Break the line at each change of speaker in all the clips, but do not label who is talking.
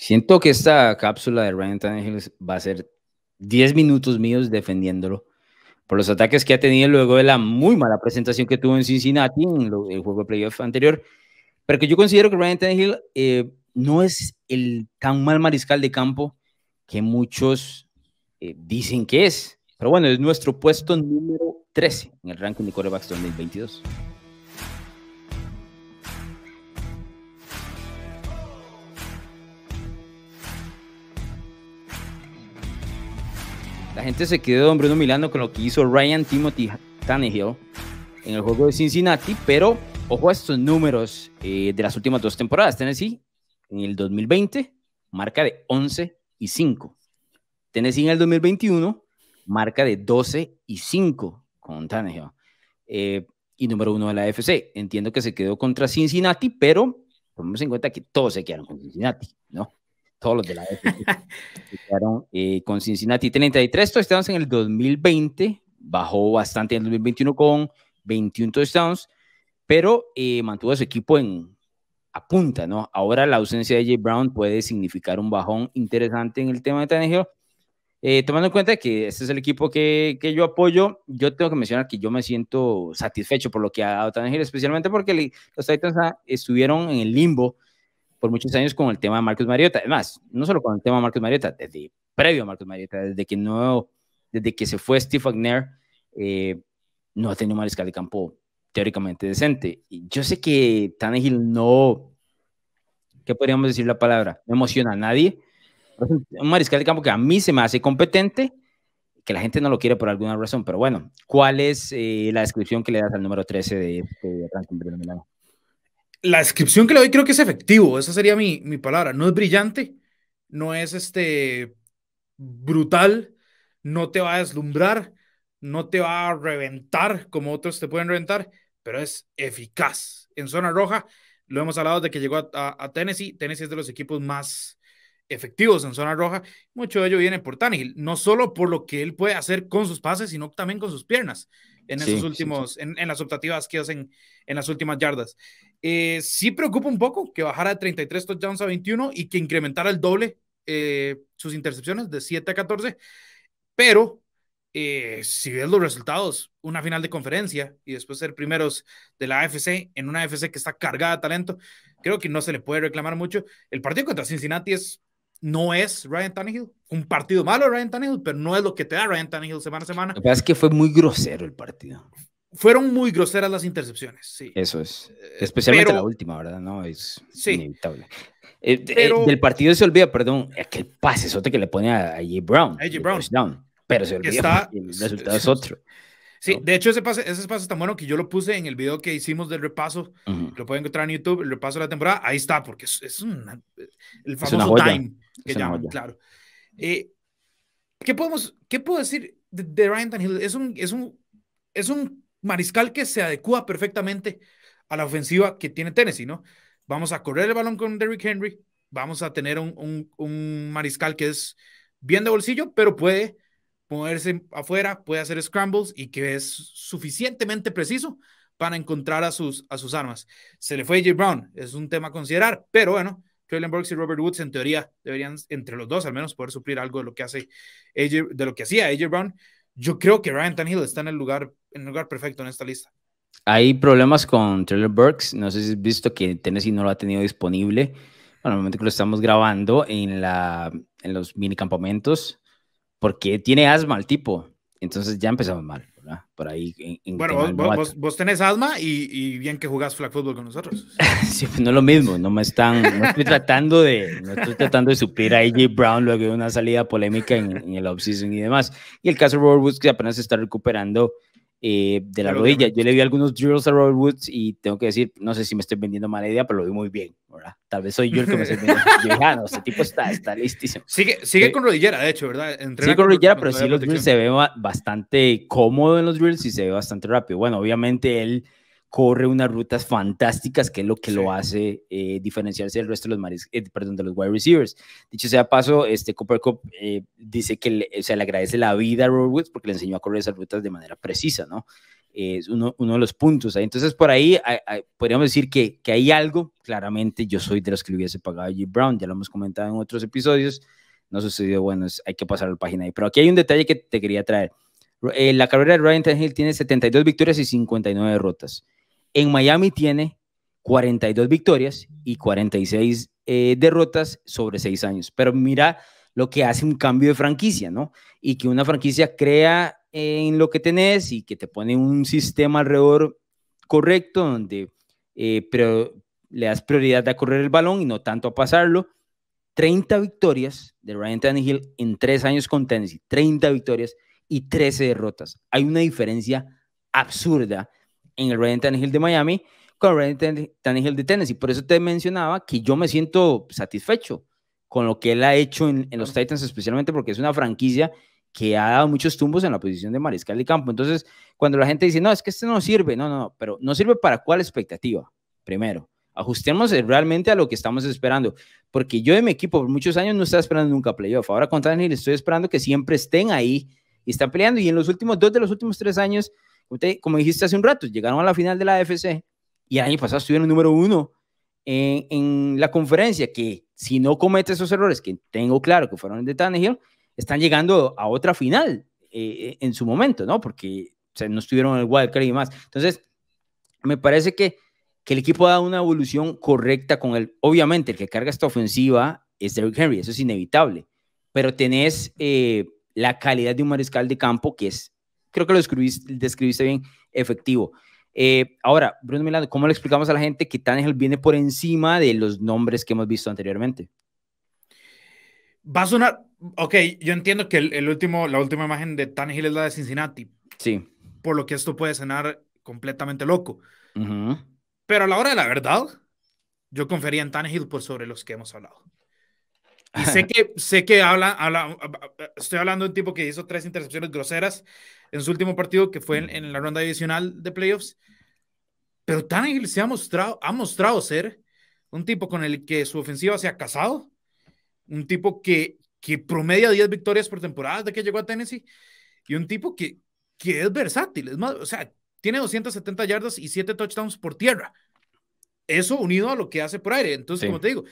Siento que esta cápsula de Ryan Tannehill va a ser 10 minutos míos defendiéndolo por los ataques que ha tenido luego de la muy mala presentación que tuvo en Cincinnati en el juego de playoff anterior. Pero que yo considero que Ryan Tannehill eh, no es el tan mal mariscal de campo que muchos eh, dicen que es. Pero bueno, es nuestro puesto número 13 en el ranking de corebacks 2022. La gente se quedó, don Bruno Milano, con lo que hizo Ryan Timothy Tannehill en el juego de Cincinnati, pero ojo a estos números eh, de las últimas dos temporadas. Tennessee en el 2020 marca de 11 y 5. Tennessee en el 2021 marca de 12 y 5 con Tannehill. Eh, y número uno de la FC. Entiendo que se quedó contra Cincinnati, pero ponemos en cuenta que todos se quedaron con Cincinnati, ¿no? todos los de la época e e quedaron eh, con Cincinnati. 33 touchdowns en el 2020, bajó bastante en el 2021 con 21 touchdowns, pero eh, mantuvo a su equipo en a punta, ¿no? Ahora la ausencia de Jay Brown puede significar un bajón interesante en el tema de Tangier. Eh, tomando en cuenta que este es el equipo que, que, yo apoyo, yo tengo que mencionar que yo me siento satisfecho por lo que ha dado Tangier, especialmente porque los Titans ah, estuvieron en el limbo por muchos años con el tema de Marcos Mariota. Además, no solo con el tema de Marcos Mariota, desde previo a Marcos Mariota, desde que, no, desde que se fue Steve Agner, eh, no ha tenido un mariscal de campo teóricamente decente. Y yo sé que Tannehill no, ¿qué podríamos decir la palabra? No emociona a nadie. Un mariscal de campo que a mí se me hace competente, que la gente no lo quiere por alguna razón, pero bueno, ¿cuál es eh, la descripción que le das al número 13 de este Ranking Milano?
la descripción que le doy creo que es efectivo, esa sería mi, mi palabra. No es brillante, no es este brutal, no te va a deslumbrar, no te va a reventar como otros te pueden reventar, pero es eficaz. En zona roja, lo hemos hablado de que llegó a, Tennessee, Tennessee es de los equipos más efectivos en zona roja, mucho de ello viene por Tannehill, no solo por lo que él puede hacer con sus pases, sino también con sus piernas en esos últimos, En, en, las optativas que hacen en las últimas yardas. Eh, sí preocupa un poco que bajara de 33 touchdowns a 21 y que incrementara el doble eh, sus intercepciones de 7 a 14, pero eh, si ves los resultados, una final de conferencia y después ser primeros de la AFC en una AFC que está cargada de talento, creo que no se le puede reclamar mucho. El partido contra Cincinnati no es Ryan Tannehill, un partido malo Ryan Tannehill, pero no es lo que te da Ryan Tannehill semana a semana. la verdad es que
fue muy grosero
el partido fueron muy groseras las intercepciones, sí.
Eso es. Eh, Especialmente la última, ¿verdad? No, es inevitable. Eh, eh, partido se olvida, perdón, aquel eso que le pone a, a Brown. A J. Brown. pero se olvida. el resultado es otro.
Sí, de hecho ese pase, ese pase está bueno que yo lo puse en el video que hicimos del repaso, lo pueden encontrar en YouTube, el repaso de la temporada, ahí está, porque es, es el famoso time que llaman, claro. ¿qué, podemos, ¿Qué puedo decir de, Ryan Tannehill? Es un, es un, es un mariscal que se adecua perfectamente a la ofensiva que tiene Tennessee, ¿no? Vamos a correr el balón con Derrick Henry, vamos a tener un, mariscal que es bien de bolsillo, pero puede moverse afuera, puede hacer scrambles y que es suficientemente preciso para encontrar a sus, a sus armas. Se le fue a Brown, es un tema a considerar, pero bueno, Traylon Burks y Robert Woods en teoría deberían, entre los dos al menos, poder suplir algo de lo que, hace de lo que hacía AJ Brown. Yo creo que Ryan Tannehill está en el lugar en lugar perfecto en esta lista.
Hay problemas con Trailer Burks. No sé si has visto que Tennessee no lo ha tenido disponible. Bueno, momento que lo estamos grabando en, la, en los minicampamentos, porque tiene asma el tipo. Entonces ya empezamos mal, Por ahí. bueno,
vos, tenés asma y, bien que jugás flag football con nosotros.
sí, pues no es lo mismo. No me están. estoy tratando de. No estoy tratando de suplir a AJ Brown luego de una salida polémica en, el offseason y demás. Y el caso de Robert Woods, que apenas se está recuperando eh, de la rodilla. Yo le vi algunos drills a Robert Woods y tengo que decir, no sé si me estoy vendiendo mala idea, pero lo vi muy bien. ¿verdad? Tal vez soy yo el que me estoy vendiendo. este tipo está, listísimo. Sigue, sigue eh,
con rodillera, de hecho, ¿verdad? sigue con rodillera, pero sí los drills se ve
bastante cómodo en los drills y se ve bastante rápido. Bueno, obviamente él corre unas rutas fantásticas, que es lo que lo hace eh, diferenciarse del resto de los, eh, perdón, de los wide receivers. Dicho sea paso, este Cooper Cup eh, dice que le, le agradece la vida a Woods porque le enseñó a correr esas rutas de manera precisa, ¿no? Es uno, de los puntos. Entonces, por ahí podríamos decir que, que hay algo. Claramente, yo soy de los que le hubiese pagado a G. Brown, ya lo hemos comentado en otros episodios. No sucedió, bueno, hay que pasar a la página ahí. Pero aquí hay un detalle que te quería traer. la carrera de Ryan Tannehill tiene 72 victorias y 59 derrotas. En Miami tiene 42 victorias y 46 eh, derrotas sobre 6 años. Pero mira lo que hace un cambio de franquicia, ¿no? Y que una franquicia crea en lo que tenés y que te pone un sistema alrededor correcto donde eh, pero le das prioridad a correr el balón y no tanto a pasarlo. 30 victorias de Ryan Tannehill en 3 años con Tennessee, 30 victorias y 13 derrotas. Hay una diferencia absurda en el Ryan Tannehill de Miami con el Ryan Tannehill de Tennessee. Por eso te mencionaba que yo me siento satisfecho con lo que él ha hecho en, los Titans, especialmente porque es una franquicia que ha dado muchos tumbos en la posición de mariscal de campo. Entonces, cuando la gente dice, no, es que este no sirve, no, no, pero no sirve para cuál expectativa, primero. Ajustemos realmente a lo que estamos esperando, porque yo de mi equipo por muchos años no estaba esperando nunca playoff. Ahora con Tannehill estoy esperando que siempre estén ahí y están peleando. Y en los últimos dos de los últimos tres años, como dijiste hace un rato, llegaron a la final de la AFC y el año pasado estuvieron número uno en, la conferencia, que si no comete esos errores, que tengo claro que fueron de Tannehill, están llegando a otra final eh, eh, en su momento, ¿no? Porque no estuvieron en el wildcard y demás. Entonces, me parece que, el equipo ha dado una evolución correcta con él, obviamente, el que carga esta ofensiva es Derrick Henry, eso es inevitable, pero tenés eh, la calidad de un mariscal de campo que es creo que lo describiste, bien, efectivo. Eh, ahora, Bruno Milano, ¿cómo le explicamos a la gente que Tannehill viene por encima de los nombres que hemos visto anteriormente? Va a sonar, ok, yo entiendo que el, último, la última imagen de Tannehill es la
de Cincinnati. Sí. Por lo que esto puede sonar completamente loco. Pero a la hora de la verdad, yo confería en Tannehill por sobre los que hemos hablado. sé que, sé que habla, habla, estoy hablando de un tipo que hizo tres intercepciones groseras, en su último partido, que fue en, la ronda divisional de playoffs. Pero Tannehill se ha mostrado, ha mostrado ser un tipo con el que su ofensiva se ha casado, un tipo que, que promedia 10 victorias por temporada desde que llegó a Tennessee, y un tipo que, que es versátil, es más, o sea, tiene 270 yardas y 7 touchdowns por tierra. Eso unido a lo que hace por aire. Entonces, como te digo,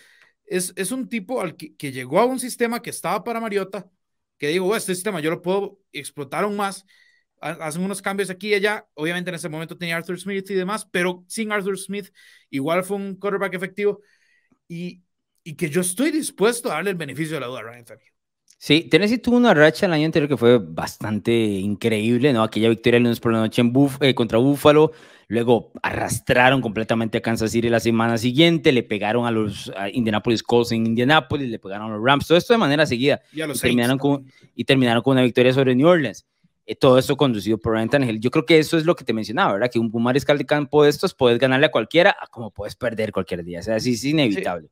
es, es un tipo al que, que, llegó a un sistema que estaba para Mariota, que digo, este sistema yo lo puedo explotar aún más hacen unos cambios aquí y allá. Obviamente en ese momento tenía Arthur Smith y demás, pero sin Arthur Smith igual fue un quarterback efectivo y, y que yo estoy dispuesto a darle el beneficio de la duda a Ryan Tannehill.
Sí, Tennessee tuvo una racha el año anterior que fue bastante increíble, ¿no? Aquella victoria el lunes por la noche en eh, contra Buffalo, luego arrastraron completamente a Kansas City la semana siguiente, le pegaron a los Indianapolis Colts en Indianapolis, le pegaron a los Rams, todo esto de manera seguida. y terminaron, con, y terminaron con una victoria sobre New Orleans. Eh, todo eso conducido por Ryan Hill. Yo creo que eso es lo que te mencionaba, ¿verdad? Que un, un mariscal de campo de estos puedes ganarle a cualquiera, como puedes perder cualquier día. O sea, así es inevitable.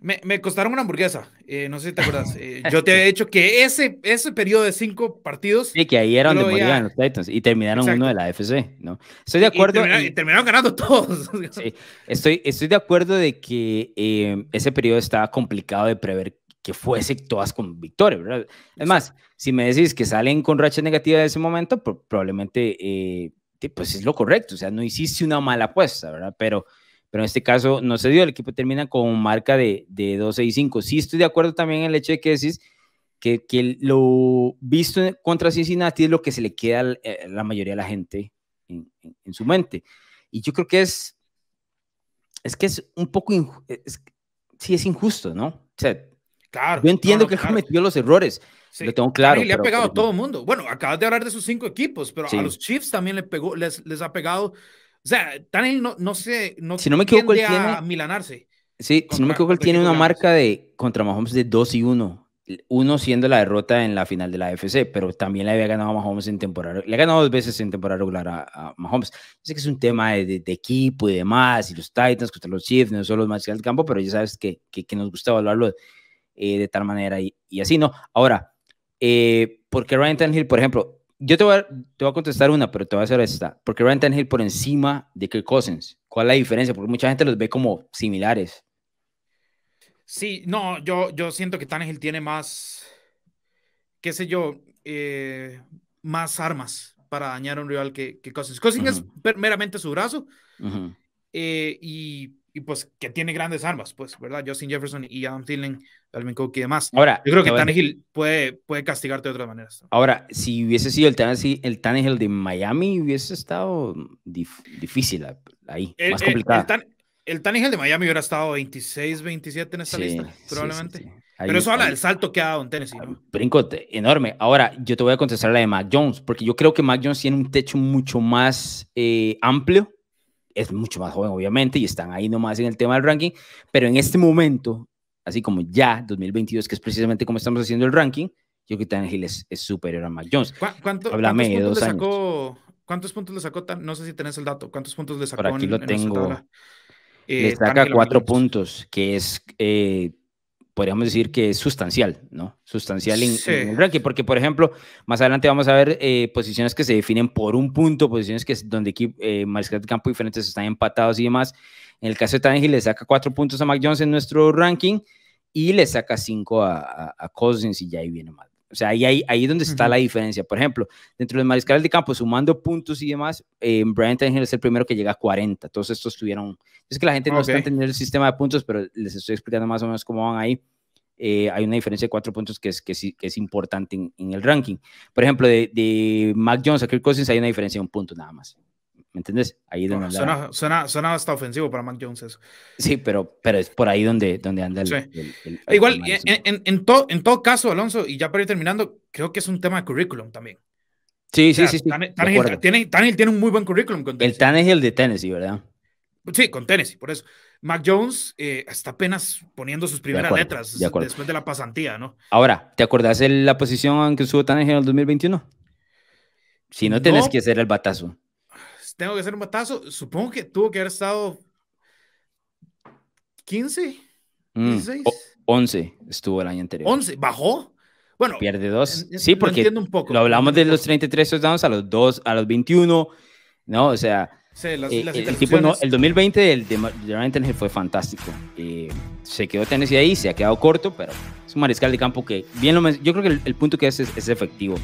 Me, me, costaron una hamburguesa, eh, no sé si te acuerdas. Eh, yo te había dicho que ese, ese periodo de cinco partidos. Sí, que ahí era donde morían los
Titans y terminaron uno de la FC, ¿no? Estoy de acuerdo. Y terminaron, ganando todos. estoy, estoy de acuerdo de que ese periodo estaba complicado de prever fuese todas con victoria, ¿verdad? Es más, si me decís que salen con racha negativa de ese momento, probablemente eh, pues es lo correcto, o sea, no hiciste una mala apuesta, ¿verdad? Pero, pero en este caso no se dio, el equipo termina con marca de, de 12 y 5. Sí estoy de acuerdo también en el hecho de que decís que, lo visto contra Cincinnati es lo que se le queda a eh, la mayoría de la gente en, su mente. Y yo creo que es, es que es un poco, es, sí es injusto, ¿no? O sea, Claro, Yo entiendo que él claro. cometió los errores, lo tengo claro. le ha pegado a todo el mundo. Bueno, acabas de hablar de sus cinco
equipos, pero a los Chiefs también le pegó, les, les ha pegado. O sea, Tannehill no, no sé, no si no me equivoco, él tiene, milanarse.
Sí, si no me equivoco, él tiene una marca de contra Mahomes de 2 y 1. Uno siendo la derrota en la final de la AFC, pero también le había ganado a Mahomes en temporada. Le ha ganado dos veces en temporada regular a, Mahomes. Sé que es un tema de, equipo y demás, y los Titans contra los Chiefs, no son los más del campo, pero ya sabes que, que, que nos gusta evaluarlo eh, de tal manera y, así, ¿no? Ahora, eh, porque Ryan Tannehill, por ejemplo, yo te voy, a, te voy a contestar una, pero te voy a hacer esta. Porque Ryan Tannehill por encima de Kirk Cousins? ¿Cuál es la diferencia? Porque mucha gente los ve como similares.
Sí, no, yo, yo siento que Tannehill tiene más, qué sé yo, eh, más armas para dañar a un rival que, que Cousins. Cousins es meramente su brazo. Eh, y y pues que tiene grandes armas, pues, ¿verdad? Justin Jefferson y Adam Thielen, Dalvin Cook y demás. Ahora, yo creo que Tannehill puede, puede castigarte de otras maneras.
Ahora, si hubiese sido el Tannehill, el de Miami, hubiese estado difícil ahí, más complicado.
El, Tannehill de Miami hubiera estado 26, 27 en esta lista, probablemente. Pero eso habla del salto que ha dado en Tennessee.
Brincote, enorme. Ahora, yo te voy a contestar la de Mac Jones, porque yo creo que Mac Jones tiene un techo mucho más eh, amplio es mucho más joven, obviamente, y están ahí nomás en el tema del ranking, pero en este momento, así como ya 2022, que es precisamente como estamos haciendo el ranking, yo creo que Tannehill es, es superior a Mac Jones. ¿Cuánto, Háblame ¿cuántos de dos
años. ¿Cuántos puntos le sacó? No sé si tenés el dato. ¿Cuántos puntos le sacó? Por aquí lo tengo.
Eh, le saca cuatro puntos, que es eh, podríamos decir que es sustancial, ¿no? Sustancial en, el ranking, porque por ejemplo, más adelante vamos a ver eh, posiciones que se definen por un punto, posiciones que donde eh, de campo diferentes están empatados y demás. En el caso de Tannehill le saca cuatro puntos a Mac Jones en nuestro ranking y le saca cinco a, a, a Cousins y ya ahí viene mal. O sea, ahí, ahí, es donde está la diferencia. Por ejemplo, dentro de los mariscales de campo, sumando puntos y demás, eh, Brian es el primero que llega a 40. Todos estos tuvieron... Es que la gente no está entendiendo el sistema de puntos, pero les estoy explicando más o menos cómo van ahí. Eh, hay una diferencia de cuatro puntos que es, que, es importante en, el ranking. Por ejemplo, de, de Mac Jones a Kirk Cousins hay una diferencia de un punto nada más. ¿Me entiendes? Ahí donde bueno,
suena, hasta ofensivo para Mac Jones eso.
Sí, pero, pero es por ahí donde, donde anda el. E
igual, e, en, todo, en todo caso, Alonso, y ya para ir terminando, creo que es un tema de currículum también.
Sí, sí, sí. Tannehill, tiene un muy buen currículum. Con Tennessee. el Tannehill de Tennessee, ¿verdad? Sí,
con Tennessee, por eso. Mac Jones eh, está apenas poniendo sus primeras letras después de la pasantía, ¿no?
Ahora, ¿te acordás de la posición que estuvo Tannehill en el 2021? Si no, no, tenés que hacer el batazo
tengo que hacer un batazo. Supongo que tuvo que haber estado 15,
16. 11 estuvo el año anterior. 11, bajó. Bueno, pierde dos. sí, porque lo, hablamos de los 33 touchdowns a los 2, a los 21, ¿no? O sea,
eh, el, tipo, no, el
2020 del, de, fue fantástico. Eh, se quedó Tennessee ahí, se ha quedado corto, pero es un mariscal de campo que, bien lo, yo creo que el, punto que hace es, efectivo.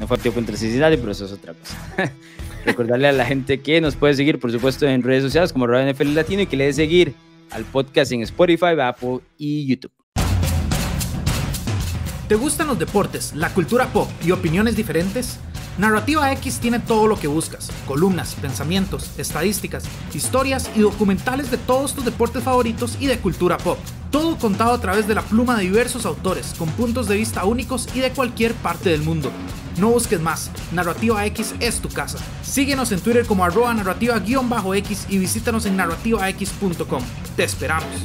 No fue efectivo contra Cincinnati pero eso es otra cosa. Recordarle a la gente que nos puede seguir, por supuesto, en redes sociales como Radio NFL Latino y que le dé seguir al podcast en Spotify, Apple y YouTube. ¿Te gustan los deportes, la cultura pop y opiniones diferentes? Narrativa
X tiene todo lo que buscas, columnas, pensamientos, estadísticas, historias y documentales de todos tus deportes favoritos y de cultura pop todo contado a través de la pluma de diversos autores, con puntos de vista únicos y de cualquier parte del mundo. No busques más, Narrativa X es tu casa. Síguenos en Twitter como arroba narrativa-x y visítanos en narrativax.com. Te esperamos.